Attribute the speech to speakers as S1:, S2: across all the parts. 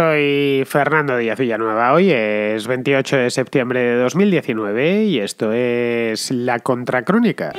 S1: Soy Fernando Díaz Villanueva. Hoy es 28 de septiembre de 2019 y esto es La Crónica.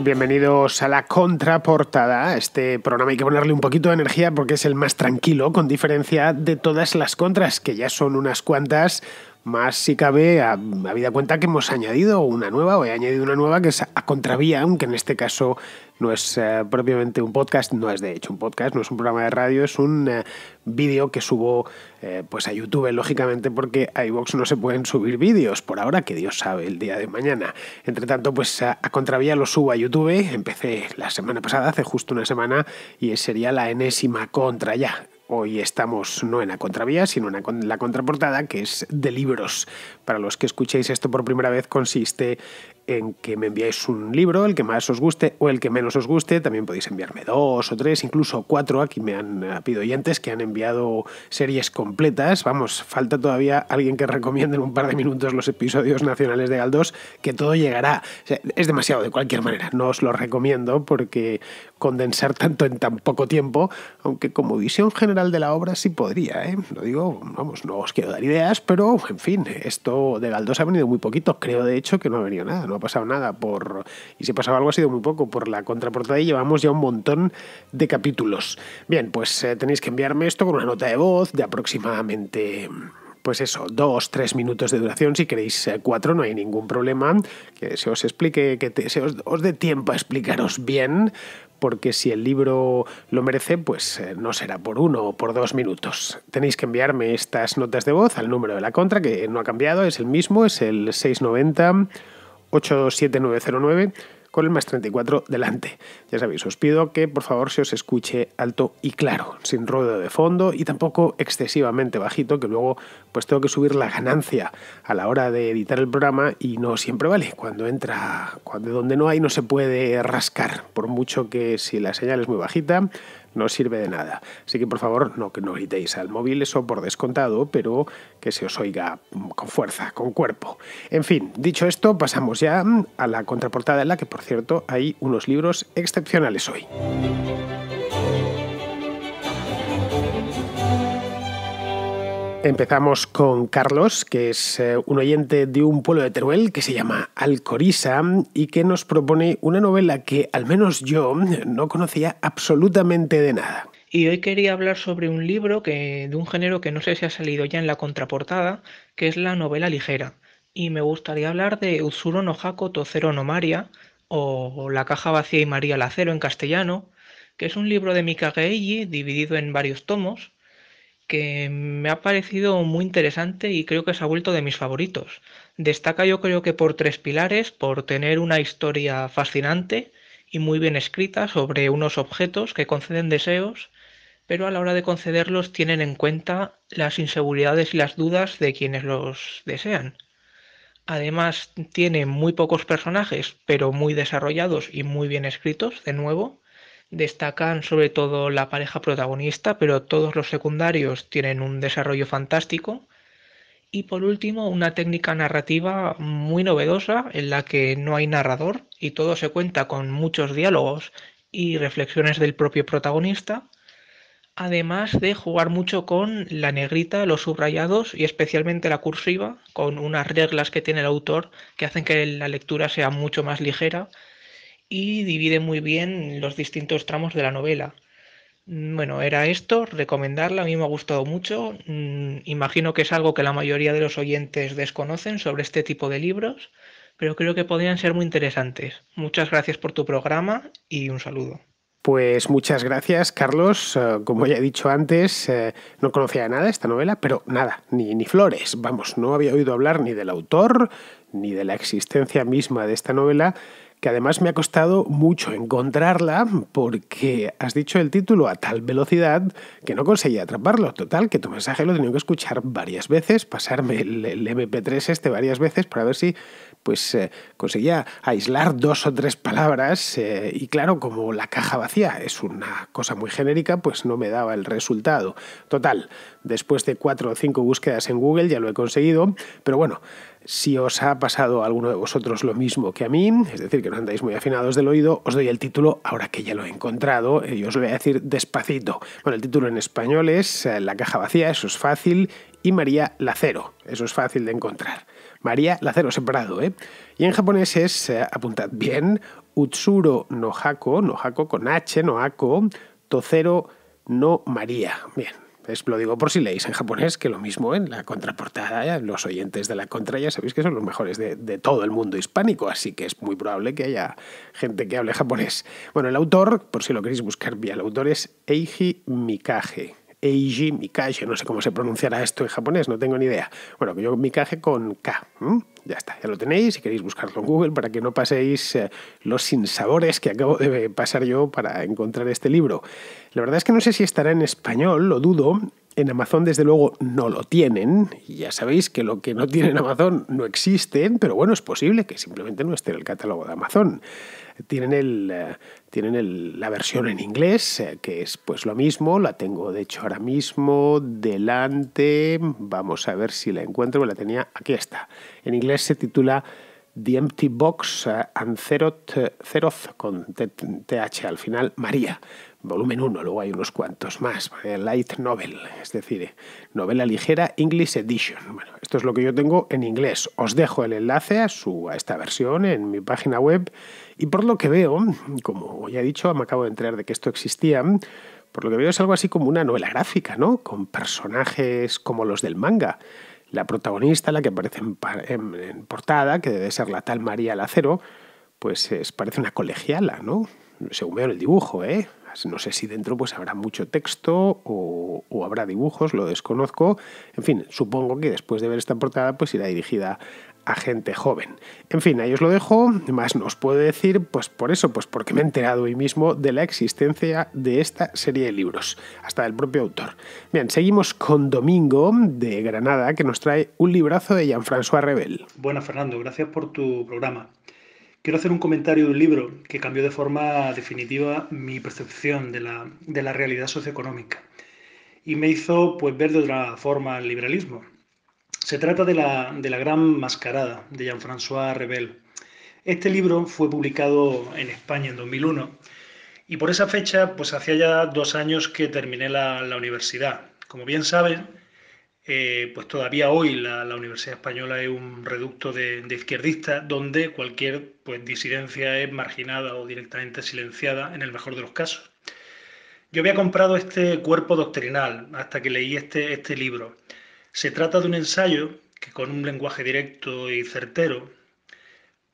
S1: Bienvenidos a la contraportada, este programa hay que ponerle un poquito de energía porque es el más tranquilo, con diferencia de todas las contras, que ya son unas cuantas, más si cabe, a, habida cuenta que hemos añadido una nueva, o he añadido una nueva que es a contravía, aunque en este caso no es eh, propiamente un podcast, no es de hecho un podcast, no es un programa de radio, es un eh, vídeo que subo eh, pues a YouTube, lógicamente, porque a iVox no se pueden subir vídeos por ahora, que Dios sabe el día de mañana. Entre tanto, pues a, contravía lo subo a YouTube, empecé la semana pasada, hace justo una semana, y sería la enésima contra ya. Hoy estamos no en la contravía, sino en la contraportada, que es de libros. Para los que escuchéis esto por primera vez, consiste en que me enviáis un libro, el que más os guste o el que menos os guste. También podéis enviarme dos o tres, incluso cuatro. Aquí me han pido oyentes que han enviado series completas. Vamos, falta todavía alguien que recomiende en un par de minutos los episodios nacionales de Galdós, que todo llegará. es demasiado de cualquier manera. No os lo recomiendo porque condensar tanto en tan poco tiempo, aunque como visión general de la obra sí podría. ¿eh? Lo digo, vamos, no os quiero dar ideas, pero en fin, esto de Galdós ha venido muy poquito. Creo de hecho que no ha venido nada. No ha pasado nada. Por, y si ha pasado algo ha sido muy poco. Por la contraportada y llevamos ya un montón de capítulos. Bien, pues eh, tenéis que enviarme esto con una nota de voz de aproximadamente pues eso, dos, tres minutos de duración. Si queréis eh, cuatro, no hay ningún problema. Que se os explique, que se os, os dé tiempo a explicaros bien, porque si el libro lo merece, pues eh, no será por uno o por dos minutos. Tenéis que enviarme estas notas de voz al número de la contra, que no ha cambiado, es el mismo, es el 690. 87909 con el más 34 delante. Ya sabéis, os pido que por favor se os escuche alto y claro, sin ruido de fondo y tampoco excesivamente bajito, que luego pues tengo que subir la ganancia a la hora de editar el programa y no siempre vale. Cuando entra, cuando donde no hay no se puede rascar, por mucho que si la señal es muy bajita no sirve de nada. Así que por favor no, que no gritéis al móvil, eso por descontado, pero que se os oiga con fuerza, con cuerpo. En fin, dicho esto, pasamos ya a la contraportada en la que, por cierto, hay unos libros excepcionales hoy. Empezamos con Carlos, que es eh, un oyente de un pueblo de Teruel que se llama Alcorisa y que nos propone una novela que al menos yo no conocía absolutamente de nada.
S2: Y hoy quería hablar sobre un libro que, de un género que no sé si ha salido ya en la contraportada, que es la novela ligera. Y me gustaría hablar de Utsuro no Hako Tocero no Maria, o La caja vacía y María Lacero en castellano, que es un libro de Mika dividido en varios tomos, que me ha parecido muy interesante y creo que se ha vuelto de mis favoritos. Destaca yo creo que por tres pilares, por tener una historia fascinante y muy bien escrita sobre unos objetos que conceden deseos, pero a la hora de concederlos tienen en cuenta las inseguridades y las dudas de quienes los desean. Además tiene muy pocos personajes, pero muy desarrollados y muy bien escritos, de nuevo, Destacan sobre todo la pareja protagonista, pero todos los secundarios tienen un desarrollo fantástico. Y por último, una técnica narrativa muy novedosa en la que no hay narrador y todo se cuenta con muchos diálogos y reflexiones del propio protagonista, además de jugar mucho con la negrita, los subrayados y especialmente la cursiva, con unas reglas que tiene el autor que hacen que la lectura sea mucho más ligera y divide muy bien los distintos tramos de la novela. Mm, bueno, era esto, recomendarla, a mí me ha gustado mucho. Mm, imagino que es algo que la mayoría de los oyentes desconocen sobre este tipo de libros, pero creo que podrían ser muy interesantes. Muchas gracias por tu programa y un saludo.
S1: Pues muchas gracias, Carlos. Eh, como ya he dicho antes, eh, no conocía nada esta novela, pero nada, ni, ni flores. Vamos, no había oído hablar ni del autor, ni de la existencia misma de esta novela que además me ha costado mucho encontrarla porque has dicho el título a tal velocidad que no conseguía atraparlo. Total, que tu mensaje lo he tenido que escuchar varias veces, pasarme el, MP3 este varias veces para ver si pues eh, conseguía aislar dos o tres palabras eh, y claro, como la caja vacía es una cosa muy genérica, pues no me daba el resultado. Total, después de cuatro o cinco búsquedas en Google ya lo he conseguido, pero bueno, si os ha pasado a alguno de vosotros lo mismo que a mí, es decir, que no andáis muy afinados del oído, os doy el título ahora que ya lo he encontrado eh, y os lo voy a decir despacito. Bueno, el título en español es eh, La caja vacía, eso es fácil, y María Lacero, eso es fácil de encontrar. María Lacero separado, ¿eh? Y en japonés es, eh, apuntad bien, Utsuro no Hako, no Hako con H, no Hako, Tocero no María. Bien, lo digo por si leéis en japonés, que lo mismo en la contraportada, los oyentes de la contra ya sabéis que son los mejores de, todo el mundo hispánico, así que es muy probable que haya gente que hable japonés. Bueno, el autor, por si lo queréis buscar vía el autor es Eiji Mikage. Eiji Mikage, no sé cómo se pronunciará esto en japonés, no tengo ni idea. Bueno, que yo Mikage con K. Ya está, ya lo tenéis, si queréis buscarlo en Google para que no paséis eh, los sinsabores que acabo de pasar yo para encontrar este libro. La verdad es que no sé si estará en español, lo dudo. En Amazon, desde luego, no lo tienen. Ya sabéis que lo que no tiene en Amazon no existe, pero bueno, es posible que simplemente no esté en el catálogo de Amazon. Tienen el, eh, tienen la versión en inglés, eh, que es pues lo mismo, la tengo de hecho ahora mismo delante, vamos a ver si la encuentro, la tenía, aquí está. En inglés se titula The Empty Box eh, and con TH al final, María volumen 1, luego hay unos cuantos más, eh, light novel, es decir, novela ligera English Edition. Bueno, esto es lo que yo tengo en inglés. Os dejo el enlace a, esta versión en mi página web y por lo que veo, como ya he dicho, me acabo de enterar de que esto existía, por lo que veo es algo así como una novela gráfica, ¿no? Con personajes como los del manga. La protagonista, la que aparece en, portada, que debe ser la tal María Lacero, pues parece una colegiala, ¿no? Según veo el dibujo, ¿eh? No sé si dentro pues habrá mucho texto o, habrá dibujos, lo desconozco. En fin, supongo que después de ver esta portada pues irá dirigida a gente joven. En fin, ahí os lo dejo. Más nos puedo decir, pues por eso, pues porque me he enterado hoy mismo de la existencia de esta serie de libros, hasta del propio autor. Bien, seguimos con Domingo de Granada, que nos trae un librazo de Jean-François Rebel.
S3: Bueno, Fernando, gracias por tu programa quiero hacer un comentario de un libro que cambió de forma definitiva mi percepción de la, realidad socioeconómica y me hizo pues, ver de otra forma el liberalismo. Se trata de la, gran mascarada de Jean-François Rebel. Este libro fue publicado en España en 2001 y por esa fecha pues hacía ya dos años que terminé la, la universidad. Como bien saben, eh, pues todavía hoy la, Universidad Española es un reducto de, izquierdistas donde cualquier pues, disidencia es marginada o directamente silenciada en el mejor de los casos. Yo había comprado este cuerpo doctrinal hasta que leí este, este libro. Se trata de un ensayo que con un lenguaje directo y certero,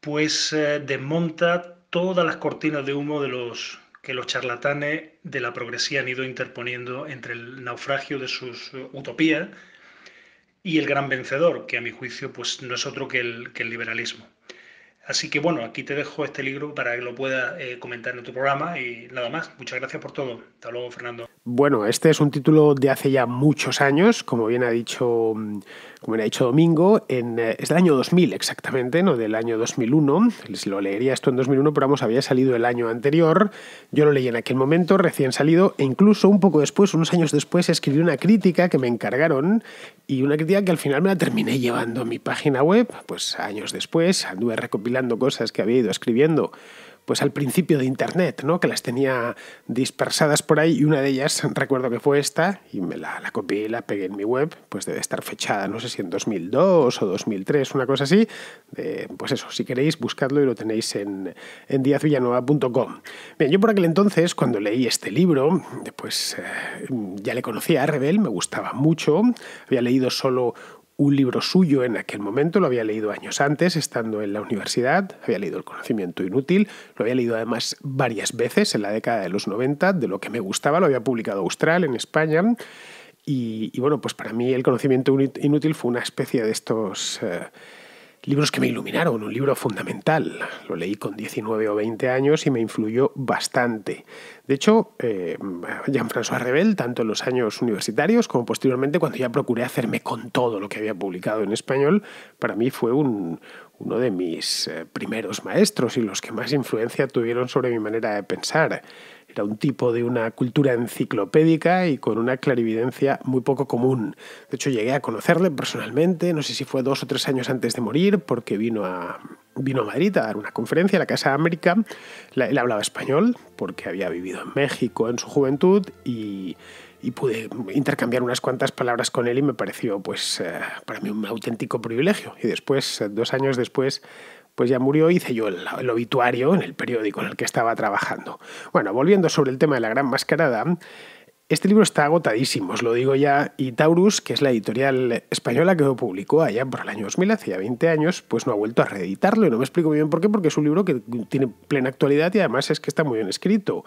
S3: pues eh, desmonta todas las cortinas de humo de los que los charlatanes de la progresía han ido interponiendo entre el naufragio de sus utopías y el gran vencedor, que a mi juicio pues, no es otro que el, que el liberalismo. Así que bueno, aquí te dejo este libro para que lo puedas eh, comentar en tu programa y nada más. Muchas gracias por todo. Hasta luego, Fernando.
S1: Bueno, este es un título de hace ya muchos años, como bien ha dicho, mm, como bien ha dicho Domingo, en, eh, es del año 2000 exactamente, no del año 2001. lo leería esto en 2001, pero vamos, había salido el año anterior. Yo lo leí en aquel momento, recién salido, e incluso un poco después, unos años después, escribí una crítica que me encargaron y una crítica que al final me la terminé llevando a mi página web, pues años después, anduve recopilando cosas que había ido escribiendo pues al principio de internet, ¿no? Que las tenía dispersadas por ahí y una de ellas recuerdo que fue esta y me la, copié y la pegué en mi web, pues debe estar fechada, no sé si en 2002 o 2003, una cosa así. pues eso, si queréis buscadlo y lo tenéis en, en diazvillanueva.com. Bien, yo por aquel entonces, cuando leí este libro, pues eh, ya le conocía a Rebel, me gustaba mucho, había leído solo un libro suyo en aquel momento, lo había leído años antes, estando en la universidad, había leído El conocimiento inútil, lo había leído además varias veces en la década de los 90, de lo que me gustaba, lo había publicado Austral en España. Y, bueno, pues para mí el conocimiento inútil fue una especie de estos... Eh, libros que me iluminaron, un libro fundamental. Lo leí con 19 o 20 años y me influyó bastante. De hecho, eh, Jean-François Rebel, tanto en los años universitarios como posteriormente, cuando ya procuré hacerme con todo lo que había publicado en español, para mí fue uno de mis eh, primeros maestros y los que más influencia tuvieron sobre mi manera de pensar. Era un tipo de una cultura enciclopédica y con una clarividencia muy poco común. De hecho, llegué a conocerle personalmente, no sé si fue dos o tres años antes de morir, porque vino a, vino a Madrid a dar una conferencia en la Casa América. él hablaba español, porque había vivido en México en su juventud y pude intercambiar unas cuantas palabras con él y me pareció pues eh, para mí un auténtico privilegio y después dos años después pues ya murió, hice yo el, obituario en el periódico en el que estaba trabajando. Bueno, volviendo sobre el tema de la gran mascarada, este libro está agotadísimo, os lo digo ya, y Taurus, que es la editorial española que lo publicó allá por el año 2000, hace ya 20 años, pues no ha vuelto a reeditarlo, y no me explico muy bien por qué, porque es un libro que tiene plena actualidad y además es que está muy bien escrito.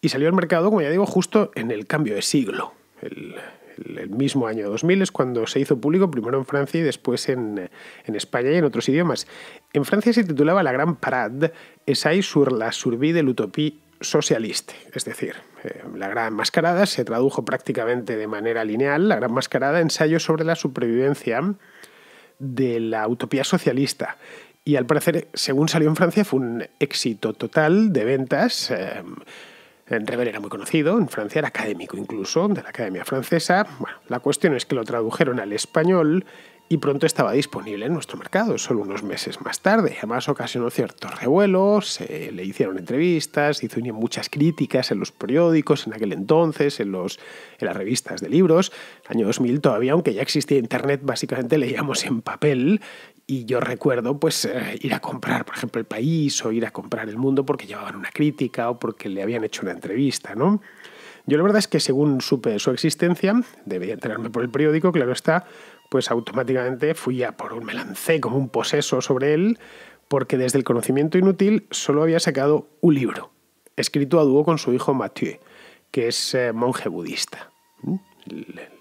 S1: Y salió al mercado, como ya digo, justo en el cambio de siglo. El, el mismo año 2000 es cuando se hizo público primero en Francia y después en, España y en otros idiomas. En Francia se titulaba La Gran Parade, Essai sur la survie de l'utopie socialiste, es decir, eh, La Gran Mascarada se tradujo prácticamente de manera lineal, La Gran Mascarada, ensayo sobre la supervivencia de la utopía socialista. Y al parecer, según salió en Francia, fue un éxito total de ventas. Eh, Rebel era muy conocido, en Francia era académico incluso, de la Academia Francesa. Bueno, la cuestión es que lo tradujeron al español y pronto estaba disponible en nuestro mercado, solo unos meses más tarde. Además ocasionó ciertos revuelo se le hicieron entrevistas, hizo muchas críticas en los periódicos en aquel entonces, en, los, en las revistas de libros. año 2000 todavía, aunque ya existía Internet, básicamente leíamos en papel y yo recuerdo pues eh, ir a comprar, por ejemplo, el país o ir a comprar el mundo porque llevaban una crítica o porque le habían hecho una entrevista, ¿no? Yo la verdad es que según supe de su existencia, debía enterarme por el periódico, claro está, pues automáticamente fui a por un, me lancé como un poseso sobre él, porque desde el conocimiento inútil solo había sacado un libro, escrito a dúo con su hijo Mathieu, que es eh, monje budista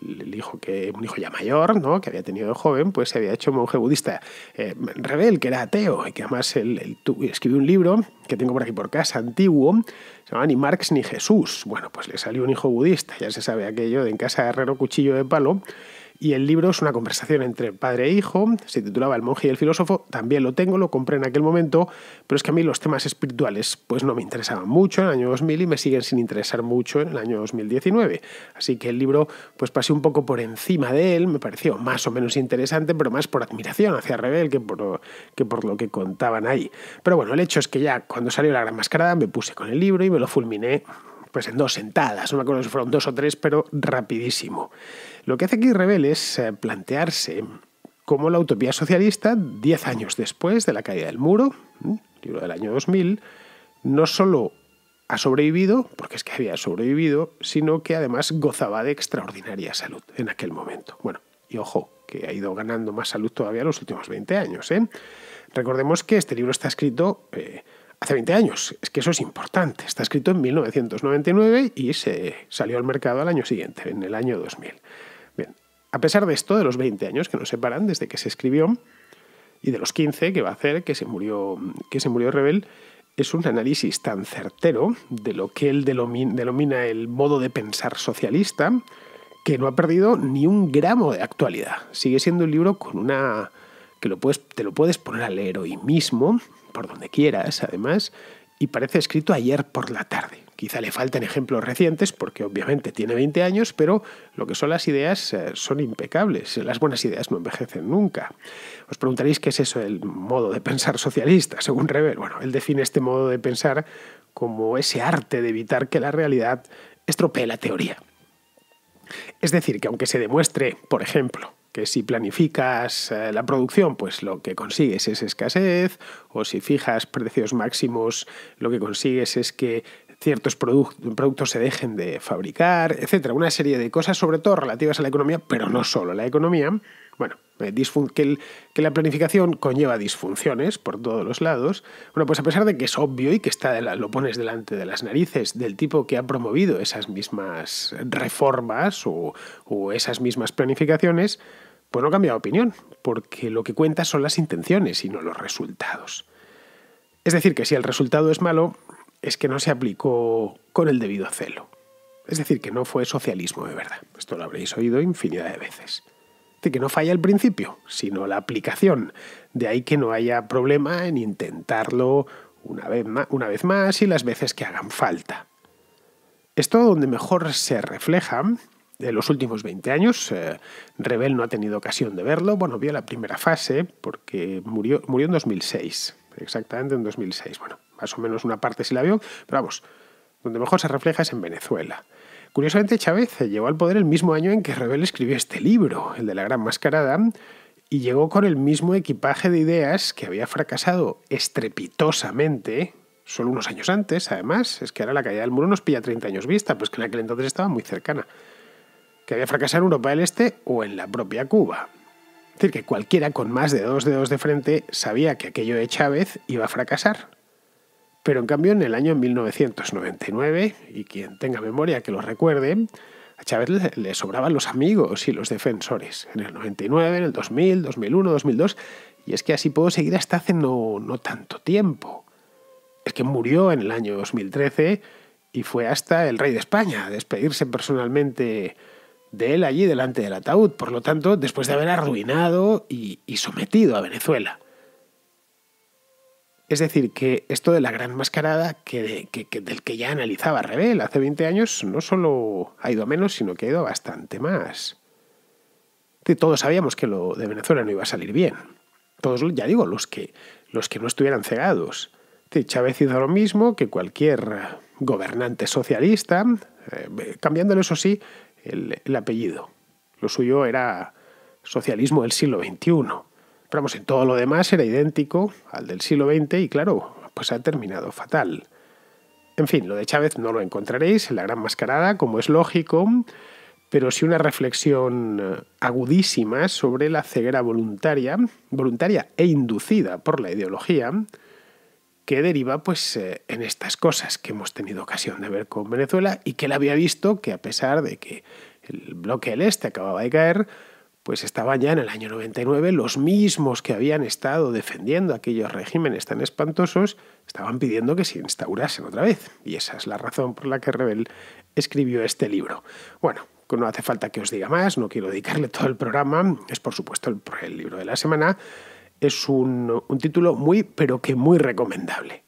S1: el, hijo que, un hijo ya mayor, ¿no? que había tenido de joven, pues se había hecho monje budista eh, rebel, que era ateo, y que además él, escribió un libro que tengo por aquí por casa, antiguo, se llamaba Ni Marx ni Jesús. Bueno, pues le salió un hijo budista, ya se sabe aquello de en casa de herrero cuchillo de palo, y el libro es una conversación entre padre e hijo, se titulaba El monje y el filósofo, también lo tengo, lo compré en aquel momento, pero es que a mí los temas espirituales pues no me interesaban mucho en el año 2000 y me siguen sin interesar mucho en el año 2019. Así que el libro pues pasé un poco por encima de él, me pareció más o menos interesante, pero más por admiración hacia Rebel que por, que por lo que contaban ahí. Pero bueno, el hecho es que ya cuando salió La Gran Mascarada me puse con el libro y me lo fulminé pues en dos sentadas, no me acuerdo si fueron dos o tres, pero rapidísimo. Lo que hace aquí Rebel es eh, plantearse cómo la utopía socialista, diez años después de la caída del muro, libro del año 2000, no solo ha sobrevivido, porque es que había sobrevivido, sino que además gozaba de extraordinaria salud en aquel momento. Bueno, y ojo, que ha ido ganando más salud todavía los últimos 20 años. ¿eh? Recordemos que este libro está escrito eh, hace 20 años. Es que eso es importante. Está escrito en 1999 y se salió al mercado al año siguiente, en el año 2000. a pesar de esto, de los 20 años que nos separan desde que se escribió y de los 15 que va a hacer que se murió, que se murió Rebel, es un análisis tan certero de lo que él denomina el modo de pensar socialista que no ha perdido ni un gramo de actualidad. Sigue siendo un libro con una que lo puedes, te lo puedes poner a leer hoy mismo por donde quieras, además, y parece escrito ayer por la tarde. Quizá le falten ejemplos recientes porque obviamente tiene 20 años, pero lo que son las ideas eh, son impecables. Las buenas ideas no envejecen nunca. Os preguntaréis qué es eso el modo de pensar socialista, según Rebel. Bueno, él define este modo de pensar como ese arte de evitar que la realidad estropee la teoría. Es decir, que aunque se demuestre, por ejemplo, que si planificas eh, la producción, pues lo que consigues es escasez, o si fijas precios máximos, lo que consigues es que ciertos productos se dejen de fabricar, etcétera. Una serie de cosas, sobre todo relativas a la economía, pero no solo a la economía. Bueno, eh, que, la planificación conlleva disfunciones por todos los lados. Bueno, pues a pesar de que es obvio y que está lo pones delante de las narices del tipo que ha promovido esas mismas reformas o esas mismas planificaciones, pues no cambia de opinión, porque lo que cuenta son las intenciones y no los resultados. Es decir, que si el resultado es malo, es que no se aplicó con el debido celo. Es decir, que no fue socialismo de verdad. Esto lo habréis oído infinidad de veces. De que no falla el principio, sino la aplicación. De ahí que no haya problema en intentarlo una vez, más, una vez más y las veces que hagan falta. Esto donde mejor se refleja de los últimos 20 años. Eh, Rebel no ha tenido ocasión de verlo. Bueno, vio la primera fase porque murió, murió en 2006, exactamente en 2006. Bueno, más o menos una parte sí la vio, pero vamos, donde mejor se refleja es en Venezuela. Curiosamente, Chávez llegó al poder el mismo año en que Rebel escribió este libro, el de la gran mascarada, y llegó con el mismo equipaje de ideas que había fracasado estrepitosamente solo unos años antes, además. Es que ahora la caída del muro nos pilla 30 años vista, pues que en aquel entonces estaba muy cercana que había fracasado en Europa del Este o en la propia Cuba. Es decir, que cualquiera con más de dos dedos de frente sabía que aquello de Chávez iba a fracasar. Pero en cambio, en el año 1999, y quien tenga memoria que lo recuerde, a Chávez le sobraban los amigos y los defensores. En el 99, en el 2000, 2001, 2002. Y es que así pudo seguir hasta hace no, no tanto tiempo. Es que murió en el año 2013 y fue hasta el rey de España a despedirse personalmente de él allí delante del ataúd, por lo tanto, después de haber arruinado y, sometido a Venezuela. Es decir, que esto de la gran mascarada que, del que ya analizaba Rebel hace 20 años no solo ha ido a menos, sino que ha ido bastante más. todos sabíamos que lo de Venezuela no iba a salir bien. Todos, ya digo, los que, los que no estuvieran cegados. Chávez hizo lo mismo que cualquier gobernante socialista, eh, cambiándolo eso sí el, apellido. Lo suyo era socialismo del siglo XXI. Pero vamos, en todo lo demás era idéntico al del siglo XX y claro, pues ha terminado fatal. En fin, lo de Chávez no lo encontraréis en la gran mascarada, como es lógico, pero sí una reflexión agudísima sobre la ceguera voluntaria, voluntaria e inducida por la ideología, que deriva pues eh, en estas cosas que hemos tenido ocasión de ver con Venezuela y que él había visto que a pesar de que el bloque del este acababa de caer, pues estaban ya en el año 99 los mismos que habían estado defendiendo aquellos regímenes tan espantosos, estaban pidiendo que se instaurasen otra vez. Y esa es la razón por la que Rebel escribió este libro. Bueno, no hace falta que os diga más, no quiero dedicarle todo el programa, es por supuesto el libro de la semana, es un, título muy, pero que muy recomendable.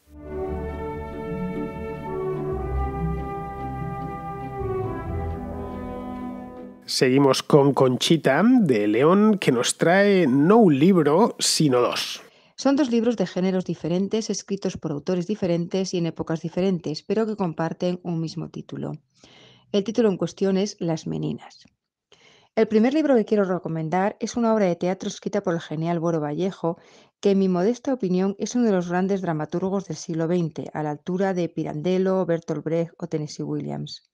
S1: Seguimos con Conchita de León, que nos trae no un libro, sino dos.
S4: Son dos libros de géneros diferentes, escritos por autores diferentes y en épocas diferentes, pero que comparten un mismo título. El título en cuestión es Las Meninas. El primer libro que quiero recomendar es una obra de teatro escrita por el genial Boro Vallejo, que en mi modesta opinión es uno de los grandes dramaturgos del siglo XX, a la altura de Pirandello, Bertolt Brecht o Tennessee Williams.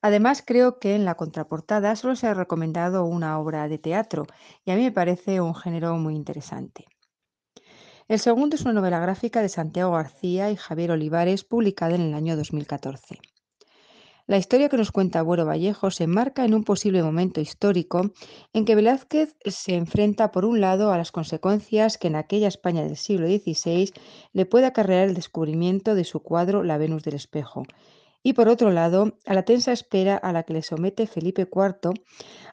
S4: Además, creo que en la contraportada solo se ha recomendado una obra de teatro y a mí me parece un género muy interesante. El segundo es una novela gráfica de Santiago García y Javier Olivares, publicada en el año 2014. La historia que nos cuenta Agüero Vallejo se enmarca en un posible momento histórico en que Velázquez se enfrenta, por un lado, a las consecuencias que en aquella España del siglo XVI le puede acarrear el descubrimiento de su cuadro La Venus del Espejo, y por otro lado, a la tensa espera a la que le somete Felipe IV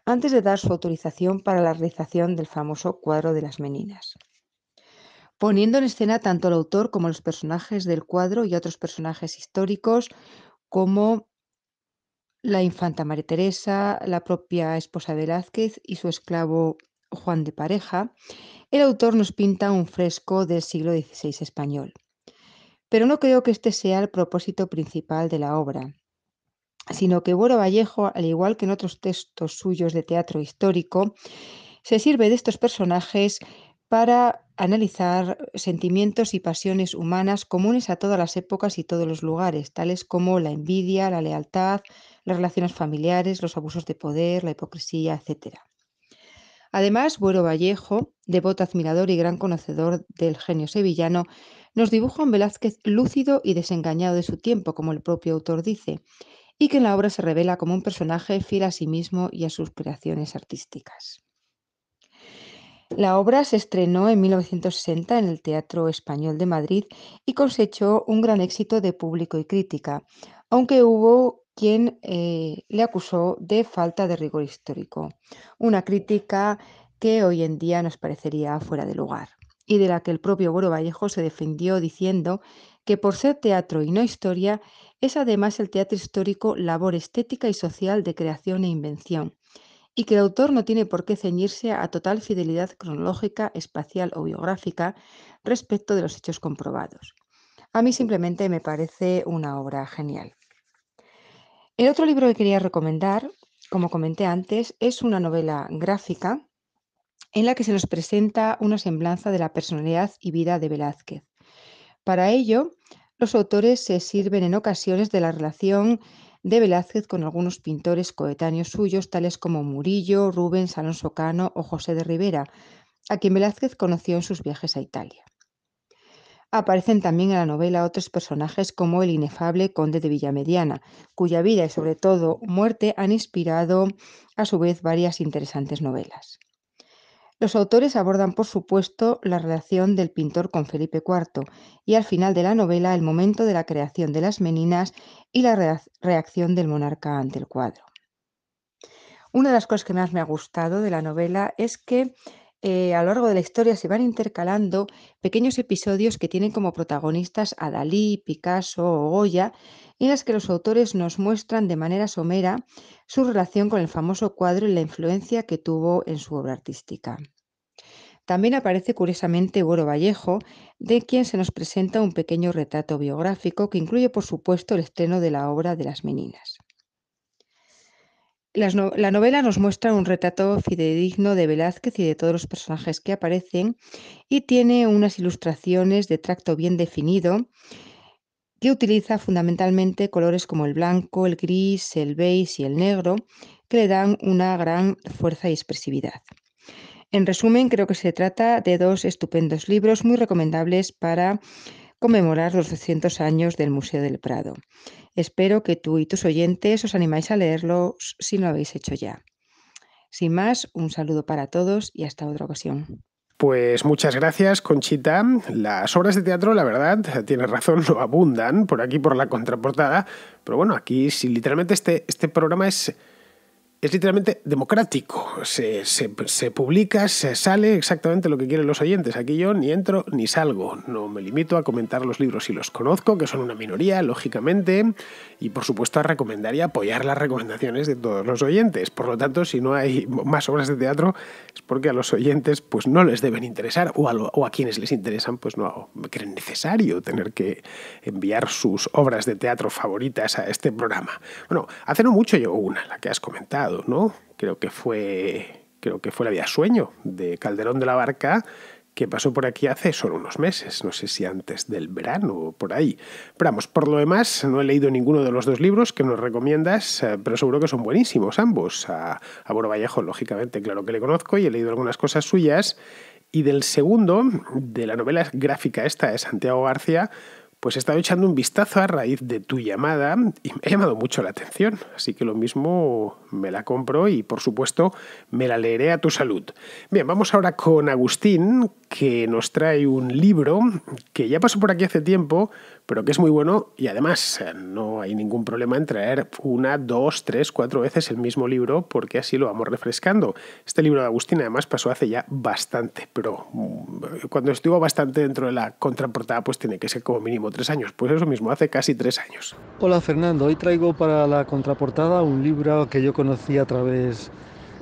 S4: antes de dar su autorización para la realización del famoso cuadro de las Meninas poniendo en escena tanto al autor como los personajes del cuadro y otros personajes históricos como la infanta María Teresa, la propia esposa Velázquez y su esclavo Juan de Pareja, el autor nos pinta un fresco del siglo XVI español. Pero no creo que este sea el propósito principal de la obra, sino que Boro Vallejo, al igual que en otros textos suyos de teatro histórico, se sirve de estos personajes para analizar sentimientos y pasiones humanas comunes a todas las épocas y todos los lugares, tales como la envidia, la lealtad, las relaciones familiares, los abusos de poder, la hipocresía, etc. Además, Buero Vallejo, devoto admirador y gran conocedor del genio sevillano, nos dibuja un Velázquez lúcido y desengañado de su tiempo, como el propio autor dice, y que en la obra se revela como un personaje fiel a sí mismo y a sus creaciones artísticas. La obra se estrenó en 1960 en el Teatro Español de Madrid y cosechó un gran éxito de público y crítica, aunque hubo quien eh, le acusó de falta de rigor histórico, una crítica que hoy en día nos parecería fuera de lugar y de la que el propio Boro Vallejo se defendió diciendo que por ser teatro y no historia, es además el teatro histórico labor estética y social de creación e invención, y que el autor no tiene por qué ceñirse a total fidelidad cronológica, espacial o biográfica respecto de los hechos comprobados. A mí simplemente me parece una obra genial. El otro libro que quería recomendar, como comenté antes, es una novela gráfica en la que se nos presenta una semblanza de la personalidad y vida de Velázquez. Para ello, los autores se sirven en ocasiones de la relación de Velázquez con algunos pintores coetáneos suyos, tales como Murillo, Rubens, Alonso Cano o José de Rivera, a quien Velázquez conoció en sus viajes a Italia. Aparecen también en la novela otros personajes como el inefable conde de Villamediana, cuya vida y sobre todo muerte han inspirado a su vez varias interesantes novelas. Los autores abordan, por supuesto, la relación del pintor con Felipe IV y al final de la novela el momento de la creación de las meninas y la reacción del monarca ante el cuadro. Una de las cosas que más me ha gustado de la novela es que eh, a lo largo de la historia se van intercalando pequeños episodios que tienen como protagonistas a Dalí, Picasso o Goya, en las que los autores nos muestran de manera somera su relación con el famoso cuadro y la influencia que tuvo en su obra artística. También aparece curiosamente Oro Vallejo, de quien se nos presenta un pequeño retrato biográfico que incluye, por supuesto, el estreno de la obra de las meninas la novela nos muestra un retrato fidedigno de Velázquez y de todos los personajes que aparecen y tiene unas ilustraciones de tracto bien definido que utiliza fundamentalmente colores como el blanco, el gris, el beige y el negro, que le dan una gran fuerza y expresividad. En resumen, creo que se trata de dos estupendos libros muy recomendables para conmemorar los 200 años del Museo del Prado. Espero que tú y tus oyentes os animáis a leerlo si no lo habéis hecho ya. Sin más, un saludo para todos y hasta otra ocasión.
S1: Pues muchas gracias, Conchita. Las obras de teatro, la verdad, tienes razón, no abundan por aquí por la contraportada. Pero bueno, aquí si literalmente este, este programa es es literalmente democrático. Se, publica, se sale exactamente lo que quieren los oyentes. Aquí yo ni entro ni salgo. No me limito a comentar los libros si los conozco, que son una minoría, lógicamente, y por supuesto a recomendar y apoyar las recomendaciones de todos los oyentes. Por lo tanto, si no hay más obras de teatro, es porque a los oyentes pues, no les deben interesar, o a, o a quienes les interesan, pues no creen necesario tener que enviar sus obras de teatro favoritas a este programa. Bueno, hace no mucho llegó una, la que has comentado Creo que fue. Creo que fue la vida sueño de Calderón de la Barca, que pasó por aquí hace solo unos meses, no sé si antes del verano o por ahí. Pero vamos, por lo demás, no he leído ninguno de los dos libros que nos recomiendas, eh, pero seguro que son buenísimos ambos. A, a Boro Vallejo, lógicamente, claro que le conozco y he leído algunas cosas suyas. Y del segundo, de la novela gráfica esta de Santiago García, pues he estado echando un vistazo a raíz de tu llamada y me ha llamado mucho la atención, así que lo mismo me la compro y por supuesto me la leeré a tu salud. Bien, vamos ahora con Agustín, que nos trae un libro que ya pasó por aquí hace tiempo, pero que es muy bueno y además no hay ningún problema en traer una, dos, tres, cuatro veces el mismo libro porque así lo vamos refrescando. Este libro de Agustín además pasó hace ya bastante, pero mm, cuando estuvo bastante dentro de la contraportada pues tiene que ser como mínimo tres años. Pues eso mismo, hace casi tres años.
S5: Hola Fernando, hoy traigo para la contraportada un libro que yo conocí a través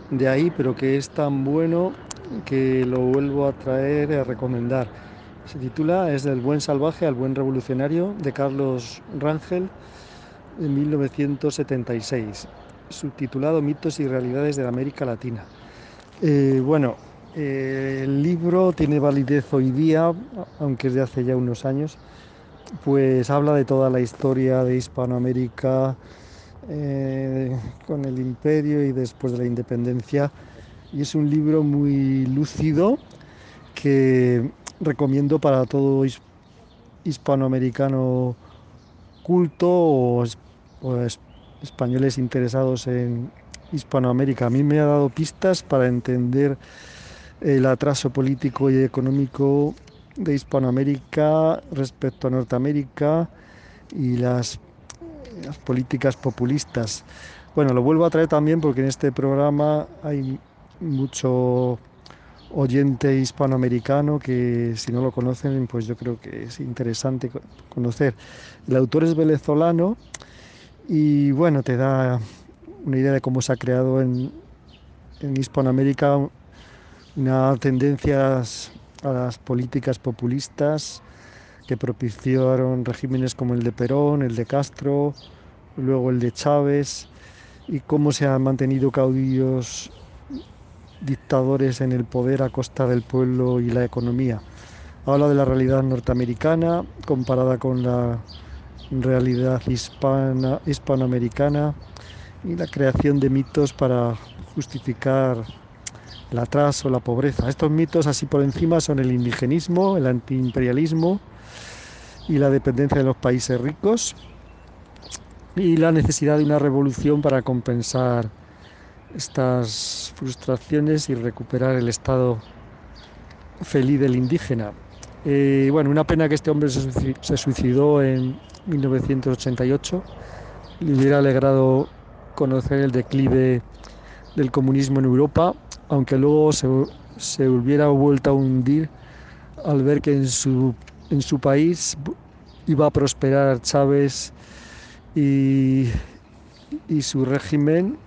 S5: de ahí, pero que es tan bueno que lo vuelvo a traer a recomendar. Se titula Es del buen salvaje al buen revolucionario de Carlos Rangel de 1976, subtitulado Mitos y Realidades de la América Latina. Eh, bueno, eh, el libro tiene validez hoy día, aunque es de hace ya unos años, pues habla de toda la historia de Hispanoamérica eh, con el imperio y después de la independencia. Y es un libro muy lúcido que recomiendo para todo hispanoamericano culto o, españoles interesados en Hispanoamérica. A mí me ha dado pistas para entender el atraso político y económico de Hispanoamérica respecto a Norteamérica y las, políticas populistas. Bueno, lo vuelvo a traer también porque en este programa hay mucho oyente hispanoamericano que si no lo conocen, pues yo creo que es interesante conocer. El autor es venezolano y bueno, te da una idea de cómo se ha creado en, en Hispanoamérica una tendencias a las políticas populistas que propiciaron regímenes como el de Perón, el de Castro, luego el de Chávez, y cómo se han mantenido caudillos dictadores en el poder a costa del pueblo y la economía. Habla de la realidad norteamericana comparada con la realidad hispana, hispanoamericana y la creación de mitos para justificar el atraso, la pobreza. Estos mitos así por encima son el indigenismo, el antiimperialismo y la dependencia de los países ricos y la necesidad de una revolución para compensar estas frustraciones y recuperar el estado feliz del indígena. Eh, bueno, una pena que este hombre se suicidó en 1988. Le hubiera alegrado conocer el declive del comunismo en Europa aunque luego se, hubiera vuelto a hundir al ver que en su, país iba a prosperar Chávez y, y su régimen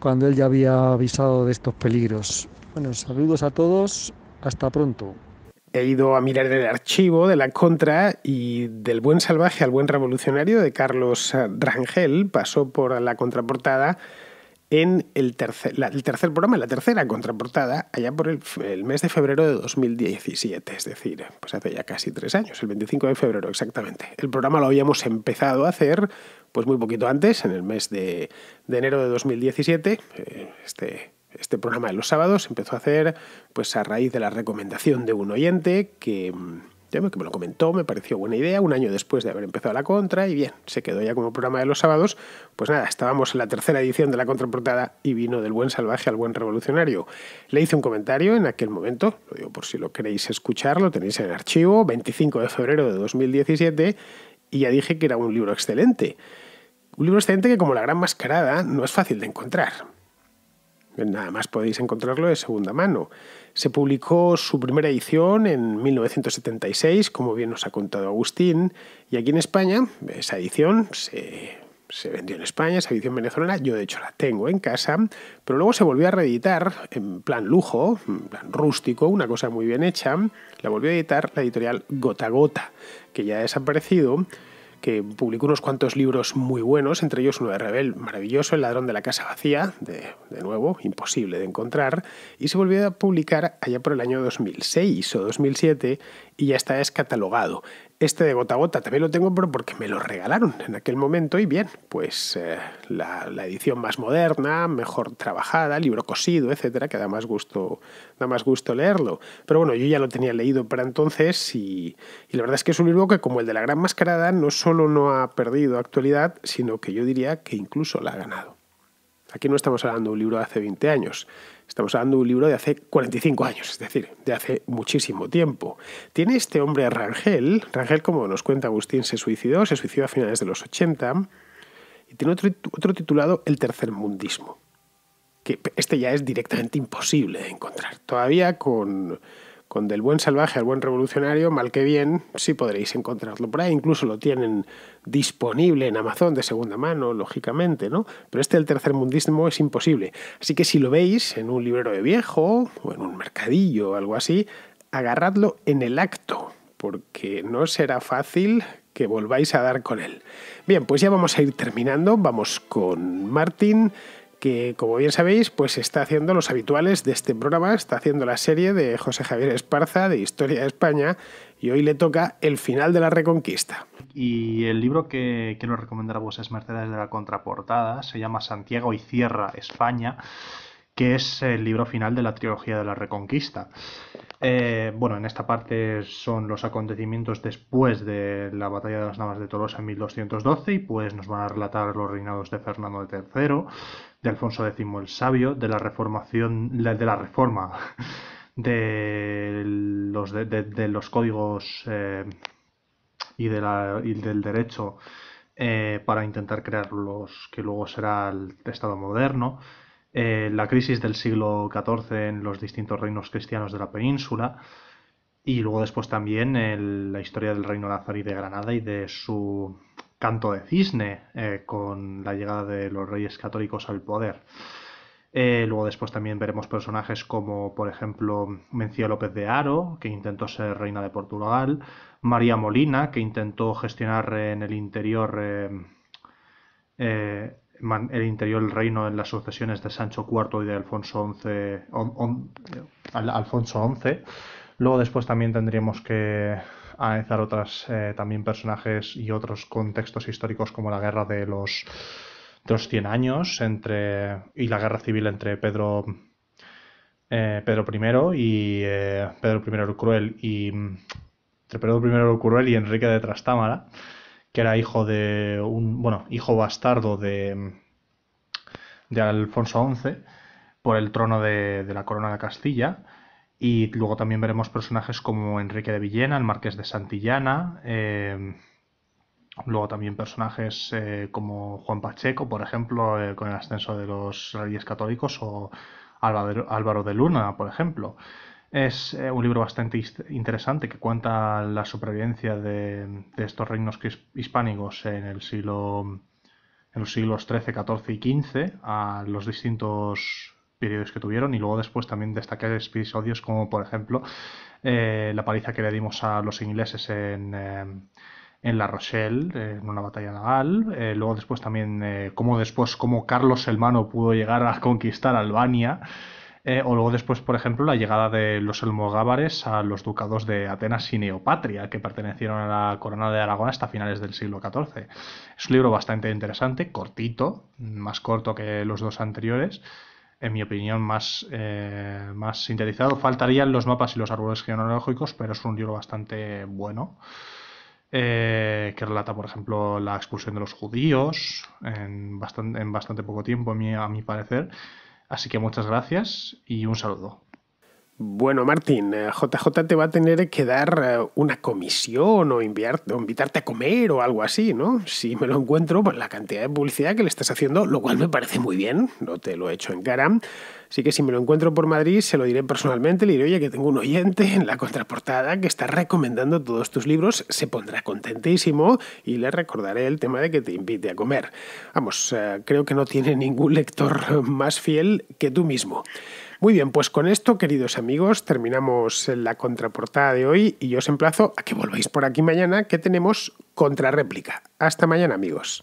S5: cuando él ya había avisado de estos peligros. Bueno, saludos a todos, hasta pronto.
S1: He ido a mirar el archivo de la contra y del buen salvaje al buen revolucionario de Carlos Rangel pasó por la contraportada en el tercer, el tercer programa, la tercera contraportada, allá por el, mes de febrero de 2017, es decir, pues hace ya casi tres años, el 25 de febrero exactamente. El programa lo habíamos empezado a hacer pues muy poquito antes, en el mes de, de enero de 2017, eh, este, este programa de los sábados empezó a hacer pues a raíz de la recomendación de un oyente que mm, que me lo comentó, me pareció buena idea, un año después de haber empezado la contra, y bien, se quedó ya como programa de los sábados. Pues nada, estábamos en la tercera edición de la contraportada y vino del buen salvaje al buen revolucionario. Le hice un comentario en aquel momento, lo digo por si lo queréis escuchar, lo tenéis en el archivo, 25 de febrero de 2017, y ya dije que era un libro excelente. Un libro excelente que, como la gran mascarada, no es fácil de encontrar. Nada más podéis encontrarlo de segunda mano. Se publicó su primera edición en 1976, como bien nos ha contado Agustín, y aquí en España esa edición se, se vendió en España, esa edición venezolana, yo de hecho la tengo en casa, pero luego se volvió a reeditar en plan lujo, en plan rústico, una cosa muy bien hecha, la volvió a editar la editorial Gota Gota, que ya ha desaparecido, que publicó unos cuantos libros muy buenos, entre ellos uno de Rebel, maravilloso, El ladrón de la casa vacía, de, nuevo, imposible de encontrar, y se volvió a publicar allá por el año 2006 o 2007 y ya está descatalogado este de gota a gota también lo tengo pero porque me lo regalaron en aquel momento y bien, pues eh, la, edición más moderna, mejor trabajada, libro cosido, etcétera, que da más gusto, da más gusto leerlo. Pero bueno, yo ya lo tenía leído para entonces y, y la verdad es que es un libro que como el de la Gran Mascarada no solo no ha perdido actualidad, sino que yo diría que incluso la ha ganado. Aquí no estamos hablando de un libro de hace 20 años, Estamos hablando de un libro de hace 45 años, es decir, de hace muchísimo tiempo. Tiene este hombre Rangel, Rangel como nos cuenta Agustín se suicidó, se suicidó a finales de los 80, y tiene otro, otro titulado El Tercer Mundismo, que este ya es directamente imposible de encontrar. Todavía con con Del Buen Salvaje al Buen Revolucionario, mal que bien, sí podréis encontrarlo por ahí. Incluso lo tienen disponible en Amazon de segunda mano, lógicamente, ¿no? Pero este del tercer mundismo es imposible. Así que si lo veis en un librero de viejo o en un mercadillo o algo así, agarradlo en el acto, porque no será fácil que volváis a dar con él. Bien, pues ya vamos a ir terminando. Vamos con Martín que como bien sabéis, pues está haciendo los habituales de este programa, está haciendo la serie de José Javier Esparza de Historia de España y hoy le toca El final de la Reconquista.
S6: Y el libro que quiero recomendar a vos es Mercedes de la Contraportada, se llama Santiago y Cierra España que es el libro final de la trilogía de la Reconquista. Eh, bueno, en esta parte son los acontecimientos después de la batalla de las Navas de Tolosa en 1212 y pues nos van a relatar los reinados de Fernando III, de Alfonso X el Sabio, de la reformación, de la reforma de los, los códigos eh, y, de del derecho eh, para intentar crear los que luego será el Estado moderno. Eh, la crisis del siglo XIV en los distintos reinos cristianos de la península y luego después también la historia del reino nazarí de Granada y de su canto de cisne eh, con la llegada de los reyes católicos al poder. Eh, luego después también veremos personajes como, por ejemplo, Mencía López de Aro, que intentó ser reina de Portugal, María Molina, que intentó gestionar en el interior el interior del reino en las sucesiones de Sancho IV y de Alfonso XI, Alfonso XI. Luego después también tendríamos que analizar otras eh, también personajes y otros contextos históricos como la guerra de los, de los 100 años entre, y la guerra civil entre Pedro, eh, Pedro I y eh, Pedro I el Cruel y Pedro I el Cruel y Enrique de Trastámara que era hijo de un, bueno, hijo bastardo de, de Alfonso XI por el trono de, la corona de Castilla. Y luego también veremos personajes como Enrique de Villena, el marqués de Santillana. Eh, luego también personajes eh, como Juan Pacheco, por ejemplo, eh, con el ascenso de los reyes católicos, o Álvaro de Luna, por ejemplo. Es eh, un libro bastante interesante que cuenta la supervivencia de, estos reinos hispánicos en el siglo en los siglos XIII, XIV y XV a los distintos periodos que tuvieron y luego después también destaca episodios como por ejemplo eh, la paliza que le dimos a los ingleses en, eh, La Rochelle en una batalla naval luego después también cómo después cómo Carlos el Mano pudo llegar a conquistar Albania eh, o luego después, por ejemplo, la llegada de los elmogábares a los ducados de Atenas y Neopatria, que pertenecieron a la corona de Aragón hasta finales del siglo XIV. Es un libro bastante interesante, cortito, más corto que los dos anteriores, en mi opinión más, eh, más sintetizado. Faltarían los mapas y los árboles genealógicos, pero es un libro bastante bueno. Eh, que relata, por ejemplo, la expulsión de los judíos en bastante, en bastante poco tiempo, a mi parecer. Así que muchas gracias y un saludo.
S1: Bueno, Martín, JJ eh, te va a tener que dar eh, una comisión o, invitarte a comer o algo así, ¿no? Si me lo encuentro, pues la cantidad de publicidad que le estás haciendo, lo cual me parece muy bien, no te lo he hecho en cara. Así que si me lo encuentro por Madrid, se lo diré personalmente, le diré, oye, que tengo un oyente en la contraportada que está recomendando todos tus libros, se pondrá contentísimo y le recordaré el tema de que te invite a comer. Vamos, eh, creo que no tiene ningún lector más fiel que tú mismo. Muy bien, pues con esto, queridos amigos, terminamos la contraportada de hoy y yo os emplazo a que volváis por aquí mañana que tenemos contrarréplica. Hasta mañana, amigos.